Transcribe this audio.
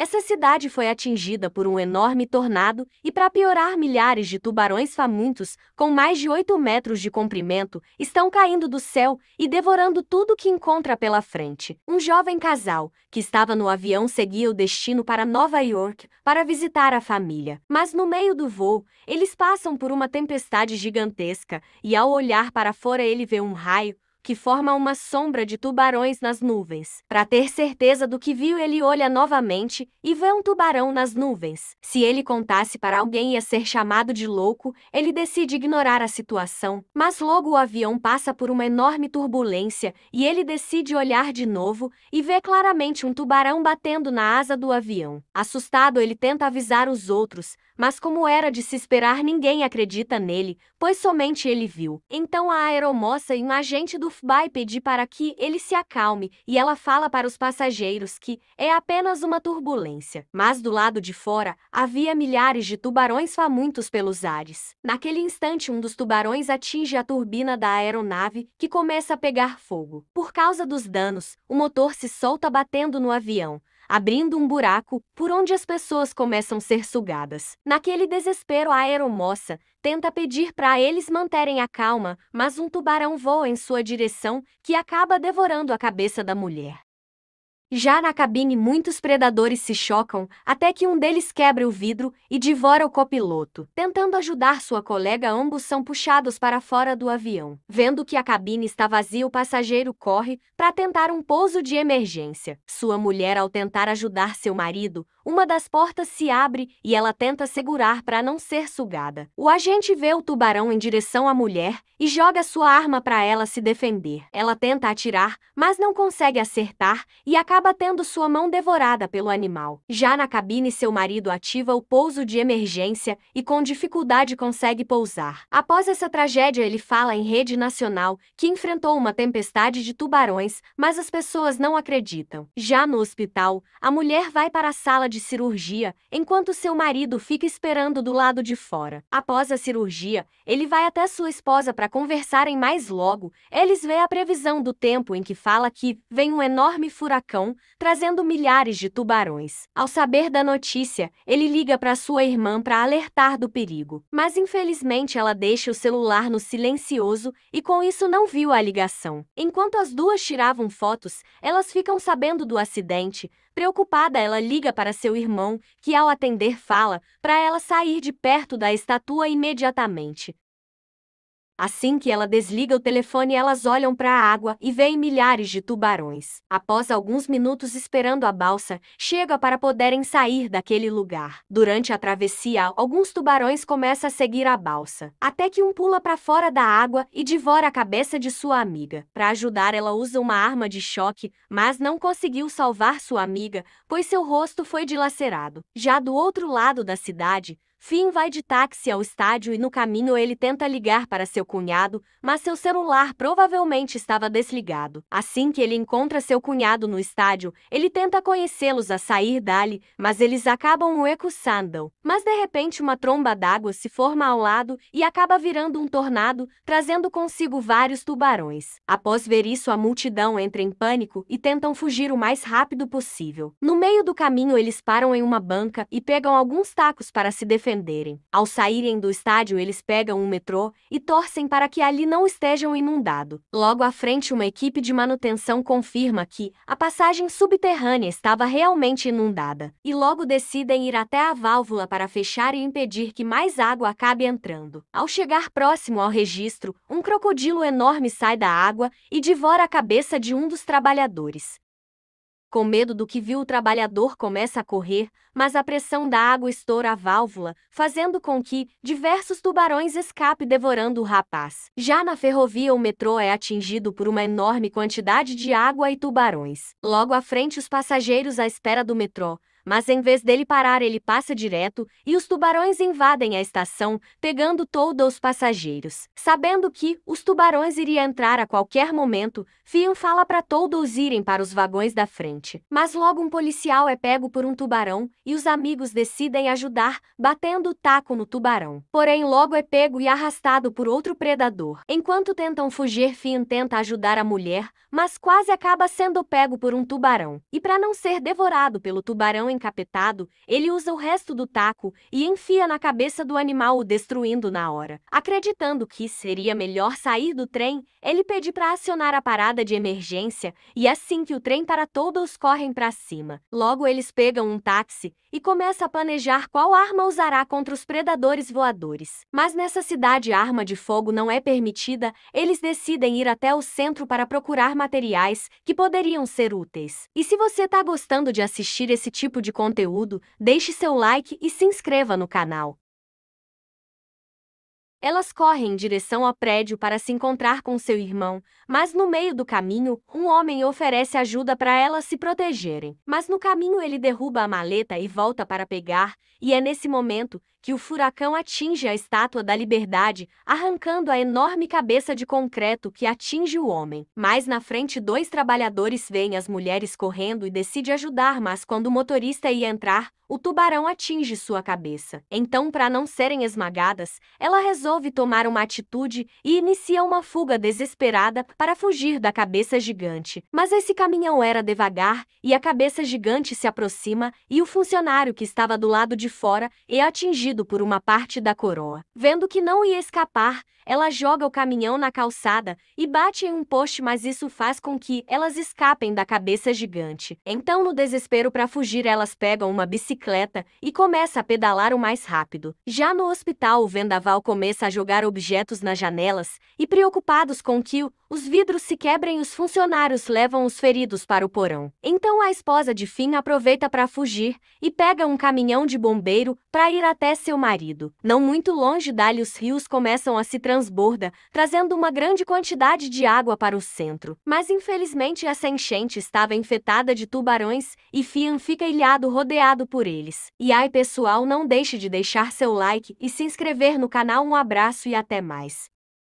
Essa cidade foi atingida por um enorme tornado e, para piorar, milhares de tubarões famintos, com mais de 8 metros de comprimento, estão caindo do céu e devorando tudo que encontra pela frente. Um jovem casal, que estava no avião, seguia o destino para Nova York para visitar a família. Mas no meio do voo, eles passam por uma tempestade gigantesca e, ao olhar para fora, ele vê um raio que forma uma sombra de tubarões nas nuvens. Para ter certeza do que viu, ele olha novamente e vê um tubarão nas nuvens. Se ele contasse para alguém ia ser chamado de louco, ele decide ignorar a situação. Mas logo o avião passa por uma enorme turbulência e ele decide olhar de novo e vê claramente um tubarão batendo na asa do avião. Assustado, ele tenta avisar os outros, mas como era de se esperar, ninguém acredita nele, pois somente ele viu. Então a aeromoça e um agente do Tufbai pedir para que ele se acalme e ela fala para os passageiros que é apenas uma turbulência. Mas do lado de fora havia milhares de tubarões famintos pelos ares. Naquele instante, um dos tubarões atinge a turbina da aeronave que começa a pegar fogo. Por causa dos danos, o motor se solta batendo no avião, abrindo um buraco por onde as pessoas começam a ser sugadas. Naquele desespero, a aeromoça tenta pedir para eles manterem a calma, mas um tubarão voa em sua direção que acaba devorando a cabeça da mulher. Já na cabine, muitos predadores se chocam até que um deles quebra o vidro e devora o copiloto. Tentando ajudar sua colega, ambos são puxados para fora do avião. Vendo que a cabine está vazia, o passageiro corre para tentar um pouso de emergência. Sua mulher, ao tentar ajudar seu marido, uma das portas se abre e ela tenta segurar para não ser sugada. O agente vê o tubarão em direção à mulher e joga sua arma para ela se defender. Ela tenta atirar, mas não consegue acertar e acaba tendo sua mão devorada pelo animal. Já na cabine, seu marido ativa o pouso de emergência e com dificuldade consegue pousar. Após essa tragédia, ele fala em rede nacional que enfrentou uma tempestade de tubarões, mas as pessoas não acreditam. Já no hospital, a mulher vai para a sala de cirurgia, enquanto seu marido fica esperando do lado de fora. Após a cirurgia, ele vai até sua esposa para conversarem mais logo. Eles vê a previsão do tempo em que fala que vem um enorme furacão, trazendo milhares de tubarões. Ao saber da notícia, ele liga para sua irmã para alertar do perigo. Mas infelizmente ela deixa o celular no silencioso e com isso não viu a ligação. Enquanto as duas tiravam fotos, elas ficam sabendo do acidente, Preocupada, ela liga para seu irmão, que ao atender fala para ela sair de perto da estatua imediatamente. Assim que ela desliga o telefone, elas olham para a água e veem milhares de tubarões. Após alguns minutos esperando a balsa, chega para poderem sair daquele lugar. Durante a travessia, alguns tubarões começam a seguir a balsa, até que um pula para fora da água e devora a cabeça de sua amiga. Para ajudar, ela usa uma arma de choque, mas não conseguiu salvar sua amiga, pois seu rosto foi dilacerado. Já do outro lado da cidade, Finn vai de táxi ao estádio e no caminho ele tenta ligar para seu cunhado, mas seu celular provavelmente estava desligado. Assim que ele encontra seu cunhado no estádio, ele tenta conhecê-los a sair dali, mas eles acabam o Eco Sandal. Mas de repente uma tromba d'água se forma ao lado e acaba virando um tornado, trazendo consigo vários tubarões. Após ver isso, a multidão entra em pânico e tentam fugir o mais rápido possível. No meio do caminho, eles param em uma banca e pegam alguns tacos para se defender ao saírem do estádio, eles pegam um metrô e torcem para que ali não estejam inundado. Logo à frente, uma equipe de manutenção confirma que a passagem subterrânea estava realmente inundada e logo decidem ir até a válvula para fechar e impedir que mais água acabe entrando. Ao chegar próximo ao registro, um crocodilo enorme sai da água e devora a cabeça de um dos trabalhadores. Com medo do que viu, o trabalhador começa a correr, mas a pressão da água estoura a válvula, fazendo com que diversos tubarões escape devorando o rapaz. Já na ferrovia, o metrô é atingido por uma enorme quantidade de água e tubarões. Logo à frente, os passageiros à espera do metrô mas em vez dele parar, ele passa direto e os tubarões invadem a estação, pegando todos os passageiros. Sabendo que os tubarões iriam entrar a qualquer momento, Fion fala para todos irem para os vagões da frente. Mas logo um policial é pego por um tubarão e os amigos decidem ajudar, batendo o taco no tubarão. Porém, logo é pego e arrastado por outro predador. Enquanto tentam fugir, Fion tenta ajudar a mulher, mas quase acaba sendo pego por um tubarão. E para não ser devorado pelo tubarão, encapetado, ele usa o resto do taco e enfia na cabeça do animal, o destruindo na hora. Acreditando que seria melhor sair do trem, ele pede para acionar a parada de emergência e é assim que o trem para todos correm para cima. Logo eles pegam um táxi e começa a planejar qual arma usará contra os predadores voadores. Mas nessa cidade arma de fogo não é permitida, eles decidem ir até o centro para procurar materiais que poderiam ser úteis. E se você tá gostando de assistir esse tipo de conteúdo, deixe seu like e se inscreva no canal. Elas correm em direção ao prédio para se encontrar com seu irmão, mas no meio do caminho, um homem oferece ajuda para elas se protegerem. Mas no caminho ele derruba a maleta e volta para pegar, e é nesse momento que o furacão atinge a estátua da liberdade, arrancando a enorme cabeça de concreto que atinge o homem. Mais na frente, dois trabalhadores veem as mulheres correndo e decide ajudar, mas quando o motorista ia entrar, o tubarão atinge sua cabeça. Então, para não serem esmagadas, ela resolve tomar uma atitude e inicia uma fuga desesperada para fugir da cabeça gigante. Mas esse caminhão era devagar e a cabeça gigante se aproxima e o funcionário que estava do lado de fora é atingido por uma parte da coroa. Vendo que não ia escapar, ela joga o caminhão na calçada e bate em um poste, mas isso faz com que elas escapem da cabeça gigante. Então, no desespero para fugir, elas pegam uma bicicleta bicicleta e começa a pedalar o mais rápido. Já no hospital, o vendaval começa a jogar objetos nas janelas e, preocupados com que o os vidros se quebram e os funcionários levam os feridos para o porão. Então a esposa de Finn aproveita para fugir e pega um caminhão de bombeiro para ir até seu marido. Não muito longe dali os rios começam a se transbordar, trazendo uma grande quantidade de água para o centro. Mas infelizmente essa enchente estava infetada de tubarões e Fian fica ilhado rodeado por eles. E ai pessoal, não deixe de deixar seu like e se inscrever no canal. Um abraço e até mais.